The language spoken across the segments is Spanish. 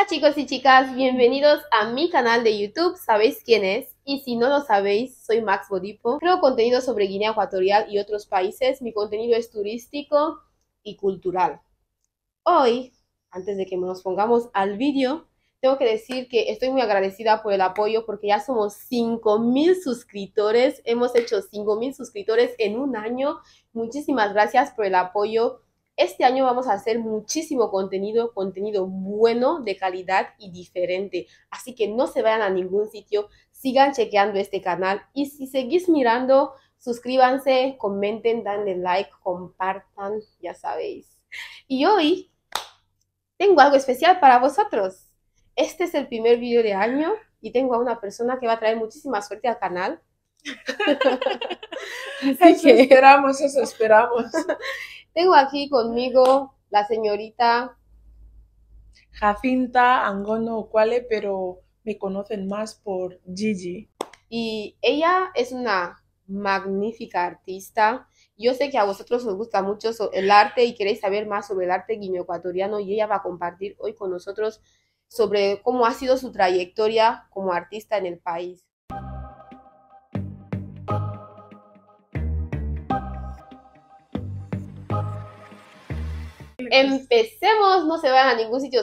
Hola chicos y chicas, bienvenidos a mi canal de YouTube, ¿sabéis quién es? Y si no lo sabéis, soy Max Bodipo, creo contenido sobre Guinea Ecuatorial y otros países, mi contenido es turístico y cultural. Hoy, antes de que nos pongamos al vídeo, tengo que decir que estoy muy agradecida por el apoyo porque ya somos 5.000 suscriptores, hemos hecho 5.000 suscriptores en un año, muchísimas gracias por el apoyo este año vamos a hacer muchísimo contenido, contenido bueno, de calidad y diferente. Así que no se vayan a ningún sitio, sigan chequeando este canal y si seguís mirando, suscríbanse, comenten, danle like, compartan, ya sabéis. Y hoy tengo algo especial para vosotros. Este es el primer vídeo de año y tengo a una persona que va a traer muchísima suerte al canal. esperamos, eso esperamos. Tengo aquí conmigo la señorita Jacinta Angono Ocuale, pero me conocen más por Gigi. Y ella es una magnífica artista. Yo sé que a vosotros os gusta mucho el arte y queréis saber más sobre el arte guineoecuatoriano y ella va a compartir hoy con nosotros sobre cómo ha sido su trayectoria como artista en el país. Empecemos, no se vayan a ningún sitio.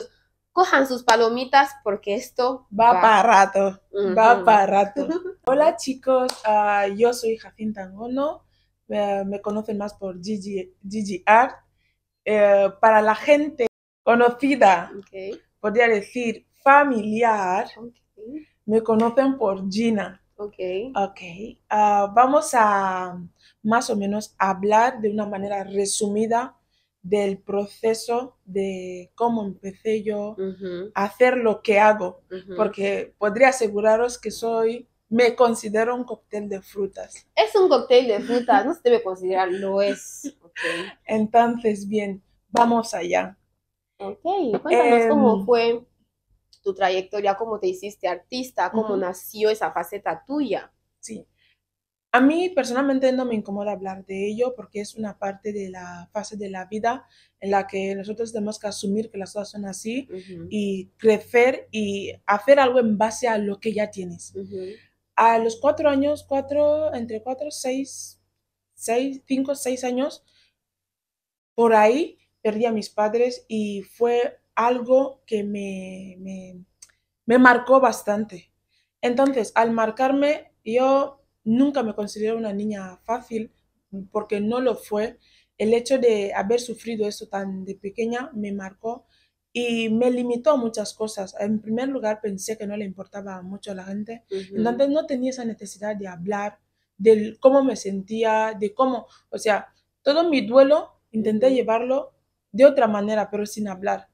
Cojan sus palomitas porque esto va, para rato, va para rato. Hola chicos, ah, yo soy Jacinta Angono, eh, me conocen más por Gigi, Art. Eh, para la gente conocida, podría decir familiar, me conocen por Gina. Ok. Ah, vamos a más o menos hablar de una manera resumida del proceso de cómo empecé yo a hacer lo que hago, porque podría aseguraros que soy, me considero un cóctel de frutas. Es un cóctel de frutas, no se debe considerar, lo es. Entonces, bien, vamos allá. Ok, cuéntanos em, cómo fue tu trayectoria, cómo te hiciste artista, cómo nació esa faceta tuya. Sí, a mí personalmente no me incomoda hablar de ello porque es una parte de la fase de la vida en la que nosotros tenemos que asumir que las cosas son así y crecer y hacer algo en base a lo que ya tienes. A los cuatro años, cuatro, entre cuatro, seis, seis, cinco, seis años, por ahí perdí a mis padres y fue algo que me, me marcó bastante. Entonces, al marcarme, yo Nunca me consideré una niña fácil porque no lo fue. El hecho de haber sufrido eso tan de pequeña me marcó y me limitó a muchas cosas. En primer lugar, pensé que no le importaba mucho a la gente. Entonces no tenía esa necesidad de hablar, de cómo me sentía, de cómo, o sea, todo mi duelo intenté llevarlo de otra manera, pero sin hablar.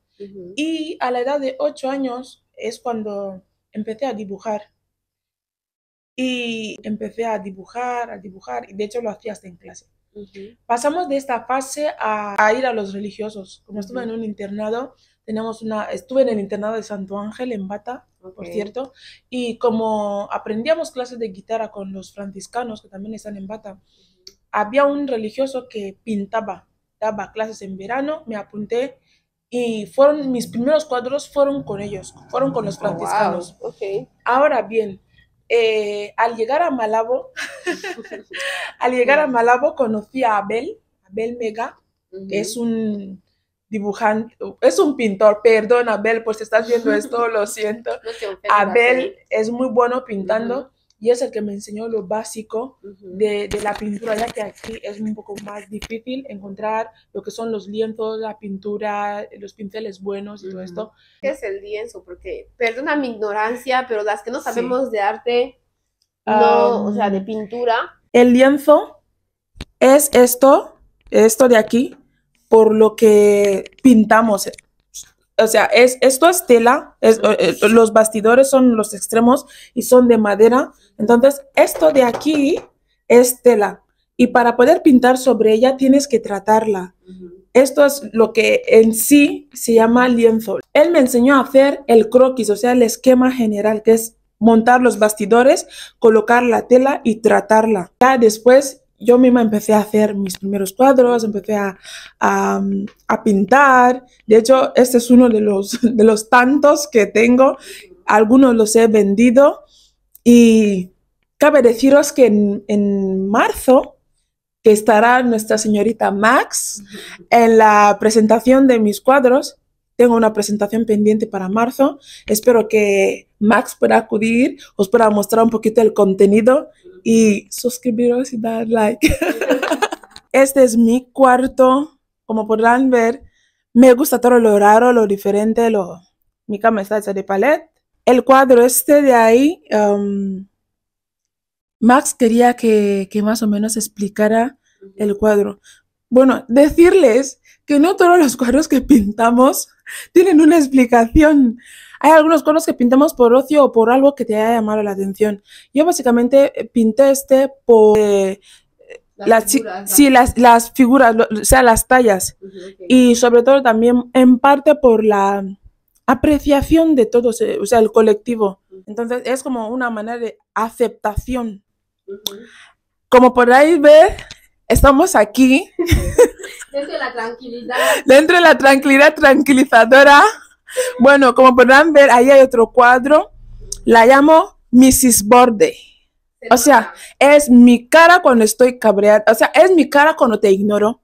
Y a la edad de ocho años es cuando empecé a dibujar. Y empecé a dibujar, a dibujar, y de hecho lo hacía hasta en clase. Pasamos de esta fase a, ir a los religiosos. Como estuve en un internado, tenemos una, estuve en el internado de Santo Ángel en Bata, por cierto, y como aprendíamos clases de guitarra con los franciscanos, que también están en Bata, había un religioso que pintaba, daba clases en verano, me apunté y fueron mis primeros cuadros fueron con ellos, fueron con los oh, franciscanos. Ahora bien, eh, al llegar a Malabo, al llegar a Malabo conocí a Abel, Abel Mega, que es un dibujante, es un pintor, perdón Abel, por estás viendo esto, lo siento. Abel es muy bueno pintando y es el que me enseñó lo básico de, la pintura, ya que aquí es un poco más difícil encontrar lo que son los lienzos, la pintura, los pinceles buenos y todo esto. ¿Qué es el lienzo? Porque, perdona mi ignorancia, pero las que no sabemos de arte, no, o sea, de pintura. El lienzo es esto, esto de aquí, por lo que pintamos o sea, es, esto es tela, eh, eh, los bastidores son los extremos y son de madera. Entonces, esto de aquí es tela. Y para poder pintar sobre ella tienes que tratarla. Esto es lo que en sí se llama lienzo. Él me enseñó a hacer el croquis, o sea, el esquema general, que es montar los bastidores, colocar la tela y tratarla. Ya después yo misma empecé a hacer mis primeros cuadros, empecé a, pintar. De hecho, este es uno de los, de los tantos que tengo. Algunos los he vendido y cabe deciros que en, en marzo que estará nuestra señorita Max en la presentación de mis cuadros. Tengo una presentación pendiente para marzo. Espero que Max pueda acudir, os pueda mostrar un poquito el contenido y suscribiros y dar like. este es mi cuarto, como podrán ver, me gusta todo lo raro, lo diferente, lo... mi cama está hecha de palet. El cuadro este de ahí, um, Max quería que, que más o menos explicara el cuadro. Bueno, decirles que no todos los cuadros que pintamos tienen una explicación. Hay algunos conos que pintamos por ocio o por algo que te haya llamado la atención. Yo básicamente eh, pinté este por... Eh, las, figuras, o sea, las tallas. Y sobre todo también en parte por la apreciación de todos, eh, o sea, el colectivo. Entonces es como una manera de aceptación. Como podéis ver, estamos aquí. Dentro de la tranquilidad. Dentro de la tranquilidad tranquilizadora. Bueno, como podrán ver, ahí hay otro cuadro. La llamo Mrs. Borde. O sea, es mi cara cuando estoy cabreada. O sea, es mi cara cuando te ignoro.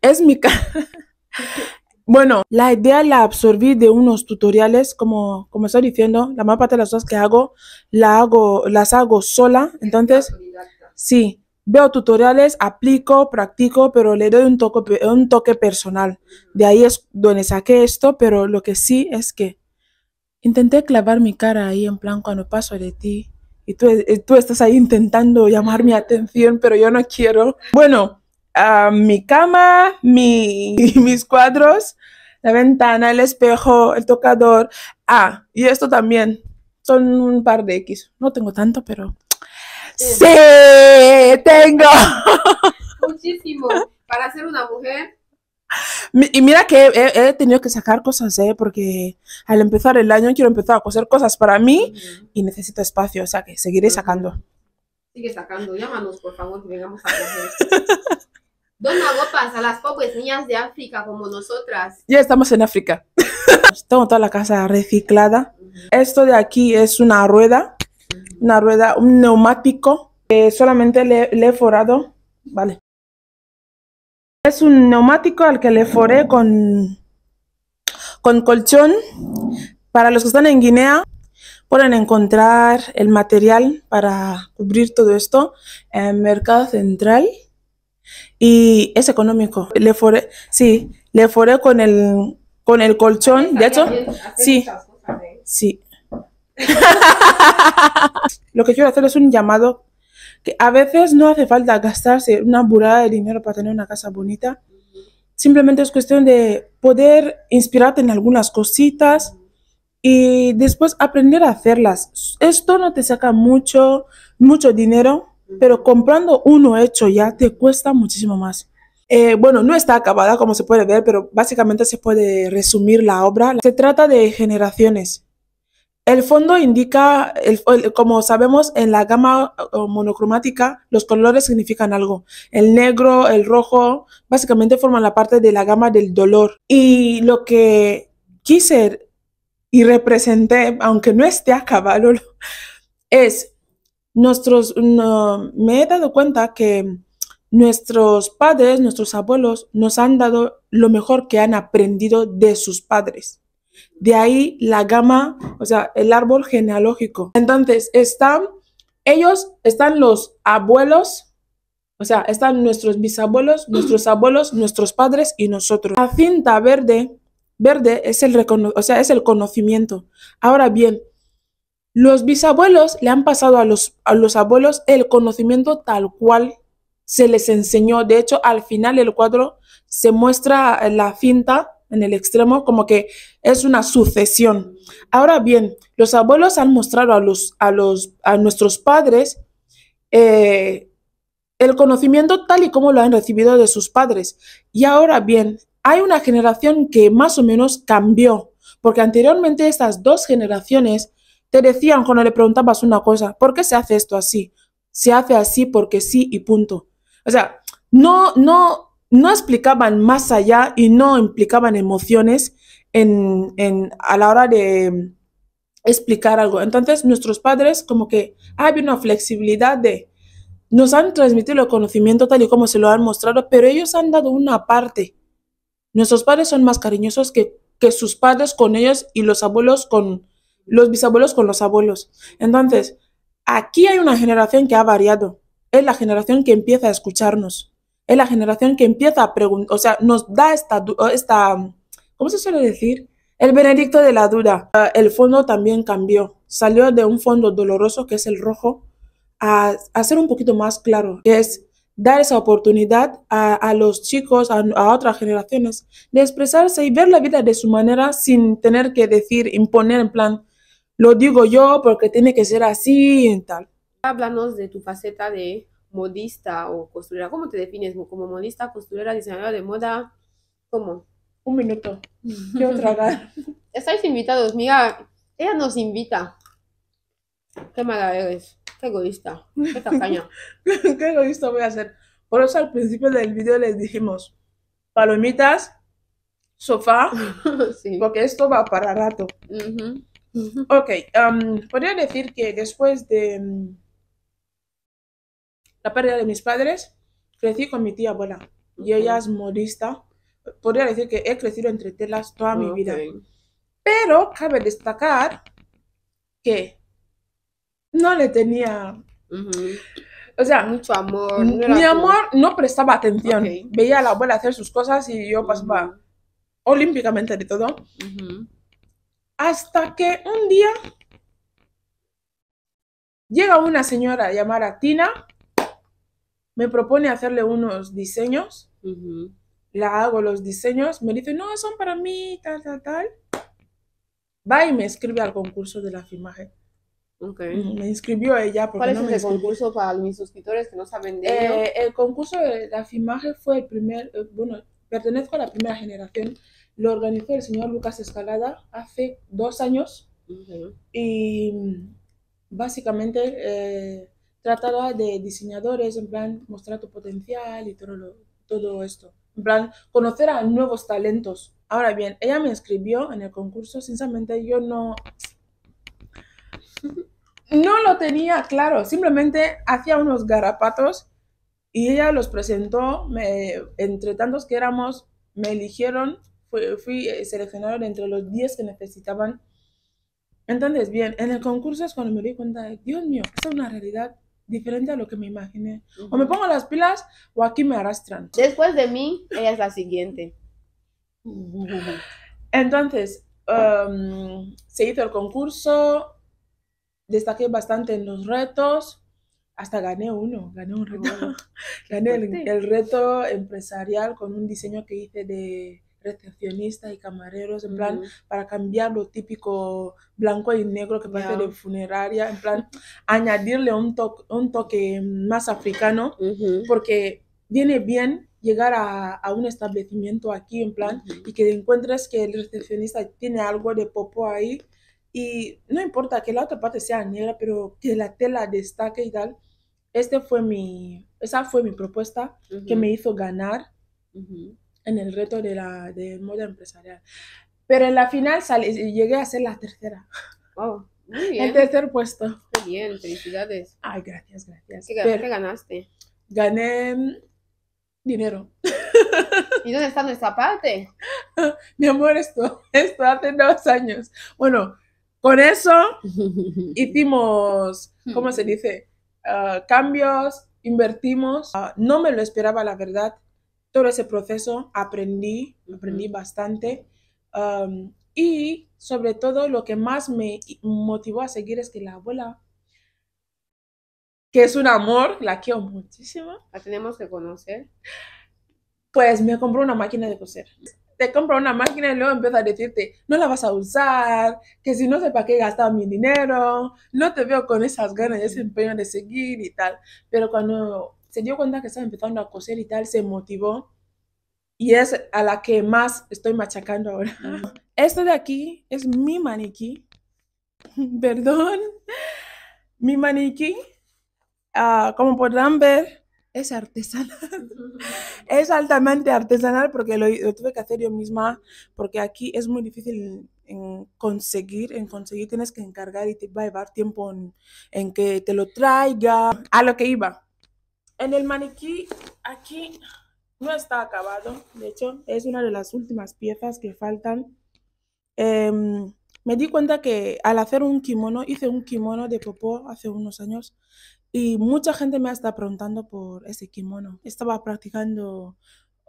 Es mi cara. bueno, la idea la absorbí de unos tutoriales, como, estoy diciendo, la mayor parte de las cosas que hago, la hago, las hago sola. Entonces, sí, Veo tutoriales, aplico, practico, pero le doy un toque, personal. De ahí es donde saqué esto, pero lo que sí es que intenté clavar mi cara ahí en plan cuando paso de ti y tú, eh, estás ahí intentando llamar mi atención, pero yo no quiero. Bueno, mi cama, mis cuadros, la ventana, el espejo, el tocador. Ah, y esto también. Son un par de X. No tengo tanto, pero Sí, tengo. Muchísimo. Para ser una mujer. Y mira que he, tenido que sacar cosas, ¿eh? porque al empezar el año quiero empezar a coser cosas para mí y necesito espacio, o sea que seguiré sacando. Sigue sacando, llámanos por favor, que vengamos a coger. Dona Gopas a las pobres niñas de África como nosotras. Ya estamos en África. Tengo toda la casa reciclada. Esto de aquí es una rueda una rueda, un neumático que solamente le, he forado, vale. Es un neumático al que le foré con, con colchón. Para los que están en Guinea, pueden encontrar el material para cubrir todo esto en Mercado Central y es económico. Le foré, sí, le foré con el, con el colchón. De hecho, sí, ¿eh? sí, Lo que quiero hacer es un llamado que a veces no hace falta gastarse una burrada de dinero para tener una casa bonita. Simplemente es cuestión de poder inspirarte en algunas cositas y después aprender a hacerlas. Esto no te saca mucho, mucho dinero, pero comprando uno hecho ya te cuesta muchísimo más. Eh, bueno, no está acabada como se puede ver, pero básicamente se puede resumir la obra. Se trata de generaciones. El fondo indica, como sabemos, en la gama monocromática los colores significan algo. El negro, el rojo, básicamente forman la parte de la gama del dolor. Y lo que quise y representé, aunque no esté acabado, es nuestros, me he dado cuenta que nuestros padres, nuestros abuelos nos han dado lo mejor que han aprendido de sus padres. De ahí la gama, o sea, el árbol genealógico. Entonces, están, ellos, están los abuelos, o sea, están nuestros bisabuelos, nuestros abuelos, nuestros padres y nosotros. La cinta verde, verde es el, o sea, es el conocimiento. Ahora bien, los bisabuelos le han pasado a los, a los abuelos el conocimiento tal cual se les enseñó. De hecho, al final del cuadro se muestra eh, la cinta en el extremo, como que es una sucesión. Ahora bien, los abuelos han mostrado a, los, a, los, a nuestros padres eh, el conocimiento tal y como lo han recibido de sus padres. Y ahora bien, hay una generación que más o menos cambió, porque anteriormente estas dos generaciones te decían cuando le preguntabas una cosa, ¿por qué se hace esto así? Se hace así porque sí y punto. O sea, no, no, no explicaban más allá y no implicaban emociones en, a la hora de explicar algo. Entonces nuestros padres como que ah, hay una flexibilidad de, nos han transmitido el conocimiento tal y como se lo han mostrado, pero ellos han dado una parte. Nuestros padres son más cariñosos que, que sus padres con ellos y los abuelos con los bisabuelos con los abuelos. Entonces, aquí hay una generación que ha variado. Es la generación que empieza a escucharnos es la generación que empieza a preguntar, o sea, nos da esta, esta, ¿cómo se suele decir? El benedicto de la duda. El fondo también cambió. Salió de un fondo doloroso que es el rojo a, hacer ser un poquito más claro, que es dar esa oportunidad a, los chicos, a, a, otras generaciones, de expresarse y ver la vida de su manera sin tener que decir, imponer en plan, lo digo yo porque tiene que ser así y tal. Háblanos de tu faceta de modista o costurera. ¿Cómo te defines como modista, costurera, diseñadora de moda? ¿Cómo? Un minuto. Quiero tragar. Estáis invitados, mira, ella nos invita. Qué mala eres, qué egoísta, qué tacaña. qué egoísta voy a ser. Por eso al principio del video les dijimos, palomitas, sofá, porque esto va para rato. Ok, podría decir que después de la pérdida de mis padres, crecí con mi tía abuela y ella es modista. Podría decir que he crecido entre telas toda mi vida. Pero cabe destacar que no le tenía. O sea, mucho amor. mi amor no prestaba atención. Veía a la abuela hacer sus cosas y yo pasaba olímpicamente de todo. Hasta que un día llega una señora llamada Tina me propone hacerle unos diseños, la hago los diseños, me dice, no, son para mí, tal, tal, tal. Va y me escribe al concurso de la filmaje. Me inscribió ella. Porque ¿Cuál es el concurso para mis suscriptores que no saben de eh, El concurso de la filmaje fue el primer, eh, bueno, pertenezco a la primera generación. Lo organizó el señor Lucas Escalada hace dos años. Y mm, básicamente eh, Trataba de diseñadores, en plan, mostrar tu potencial y todo, todo esto. En plan, conocer a nuevos talentos. Ahora bien, ella me escribió en el concurso, sinceramente yo no... No lo tenía claro, simplemente hacía unos garapatos y ella los presentó, me, entre tantos que éramos, me eligieron, fui, fui seleccionado entre los 10 que necesitaban entonces, bien, en el concurso es cuando me di cuenta de, Dios mío, es una realidad diferente a lo que me imaginé. O me pongo las pilas o aquí me arrastran. Después de mí, ella es la siguiente. Entonces, em, se hizo el concurso, destaqué bastante en los retos, hasta gané uno, gané un reto. gané el, reto empresarial con un diseño que hice de recepcionistas y camareros, en plan, para cambiar lo típico blanco y negro que parece de funeraria, en plan, añadirle un, toque un toque más africano, porque viene bien llegar a, un establecimiento aquí, en plan, y que encuentres que el recepcionista tiene algo de popo ahí, y no importa que la otra parte sea negra, pero que la tela destaque y tal. Este fue mi, esa fue mi propuesta que me hizo ganar en el reto de, la, de moda empresarial. Pero en la final salí, llegué a ser la tercera. Wow, muy bien. El tercer puesto. Muy bien, felicidades. Ay, gracias, gracias. ¿Qué, ganaste? Gané dinero. ¿Y dónde está nuestra parte? Mi amor, esto, esto hace dos años. Bueno, con eso hicimos, ¿cómo se dice? Ah, cambios, invertimos. Ah, no me lo esperaba, la verdad todo ese proceso aprendí, aprendí bastante. Um, y sobre todo lo que más me motivó a seguir es que la abuela, que es un amor, la quiero muchísimo. La tenemos que conocer. Pues me compró una máquina de coser. Te compra una máquina y luego empieza a decirte, no la vas a usar, que si no sé para qué gastado mi dinero, no te veo con esas ganas y ese empeño de seguir y tal. Pero cuando se dio cuenta que estaba empezando a coser y tal, se motivó y es a la que más estoy machacando ahora. Esto de aquí es mi maniquí, perdón, mi maniquí, ah, como podrán ver, es artesanal, es altamente artesanal porque lo, tuve que hacer yo misma, porque aquí es muy difícil en conseguir, en conseguir tienes que encargar y te va a llevar tiempo en que te lo traiga. A lo que iba, en el maniquí, aquí no está acabado. De hecho, es una de las últimas piezas que faltan. Em, me di cuenta que al hacer un kimono, hice un kimono de popó hace unos años y mucha gente me está preguntando por ese kimono. Estaba practicando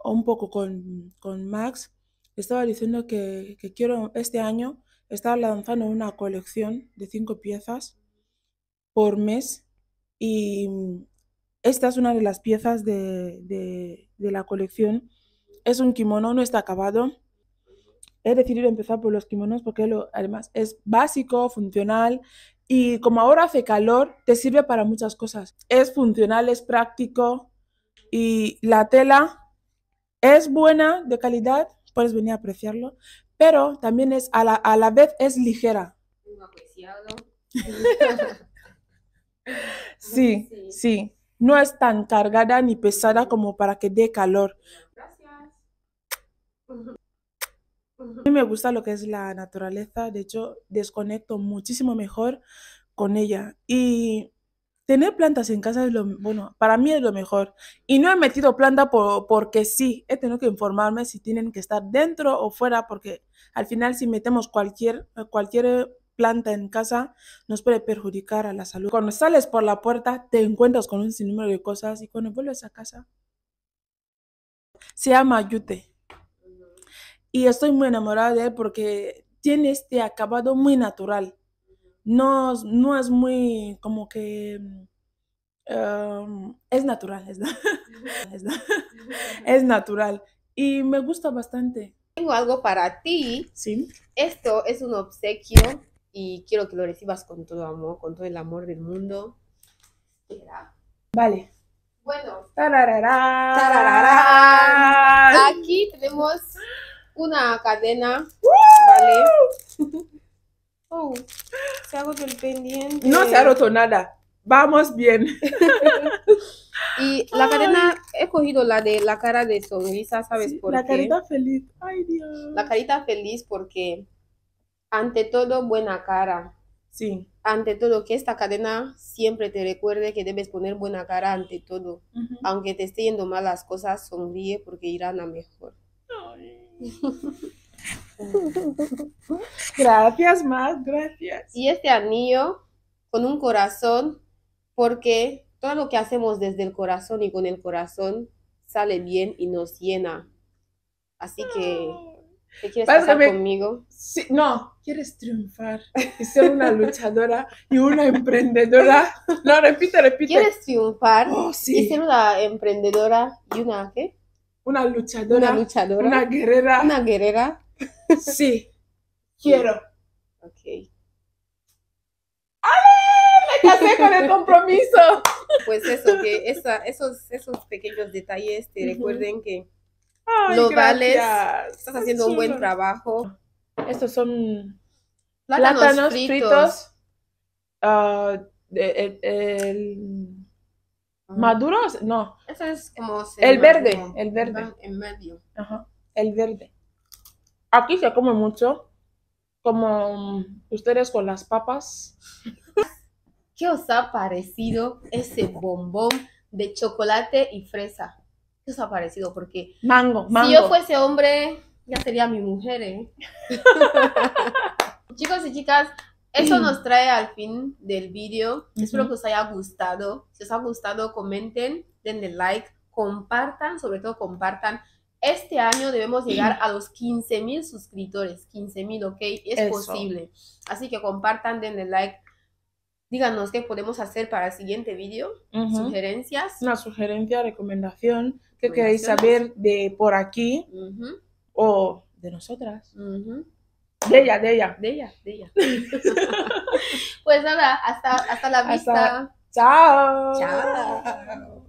un poco con, con Max. Estaba diciendo que, que quiero este año estar lanzando una colección de cinco piezas por mes y esta es una de las piezas de, la colección. Es un kimono, no está acabado. He decidido empezar por los kimonos porque además es básico, funcional y como ahora hace calor, te sirve para muchas cosas. Es funcional, es práctico y la tela es buena, de calidad, puedes venir a apreciarlo, pero también es a la, a la vez es ligera. Sí, sí, no es tan cargada ni pesada como para que dé calor. Gracias. A mí me gusta lo que es la naturaleza, de hecho desconecto muchísimo mejor con ella. Y tener plantas en casa es lo, bueno, para mí es lo mejor. Y no he metido planta por, porque sí, he tenido que informarme si tienen que estar dentro o fuera, porque al final si metemos cualquier, cualquier planta en casa nos puede perjudicar a la salud. Cuando sales por la puerta te encuentras con un sinnúmero de cosas y cuando vuelves a casa se llama Yute. Y estoy muy enamorada de él porque tiene este acabado muy natural. No, no es muy como que... Em, es natural, es, es natural. Y me gusta bastante. Tengo algo para ti. Sí. Esto es un obsequio y quiero que lo recibas con todo amor, con todo el amor del mundo. Vale. Bueno. Aquí tenemos una cadena. Vale. oh, se ha roto el pendiente. No se ha roto nada. Vamos bien. y la cadena, he cogido la de la cara de sonrisa, ¿sabes por qué? La carita feliz. Ay, Dios. La carita feliz porque ante todo buena cara. Sí. Ante todo, que esta cadena siempre te recuerde que debes poner buena cara ante todo. Aunque te esté yendo mal las cosas, sonríe porque irán a mejor. gracias, más gracias. Y este anillo con un corazón, porque todo lo que hacemos desde el corazón y con el corazón sale bien y nos llena. Así que quieres conmigo? Sí, no, quieres triunfar y ser una luchadora y una emprendedora. No, repite, repite. ¿Quieres triunfar oh, y ser una emprendedora y una qué? Una luchadora. Una luchadora. Una guerrera. Una guerrera. Sí. Quiero. Ok. ¡Ale! Me casé con el compromiso. Pues eso, que esos, esos pequeños detalles te recuerden que Ay, lo estás haciendo un buen trabajo. Estos son plátanos, fritos. Ah, e, e, ¿Maduros? No. es como... El verde, el verde. En medio. el verde. Aquí se come mucho, como ustedes con las papas. ¿Qué os ha parecido ese bombón de chocolate y fresa? desaparecido porque mango, mango. si yo fuese hombre, ya sería mi mujer, ¿eh? Chicos y chicas, eso nos trae al fin del vídeo. Espero que os haya gustado. Si os ha gustado, comenten, denle like, compartan, sobre todo compartan. Este año debemos llegar a los 15 mil suscriptores. 15 mil, ¿ok? Es posible. Así que compartan, denle like. Díganos qué podemos hacer para el siguiente vídeo. Sugerencias. Una sugerencia, recomendación queréis saber de por aquí o de nosotras. De ella, de ella. De ella, de ella. pues nada, hasta, la vista. Chao. Chao.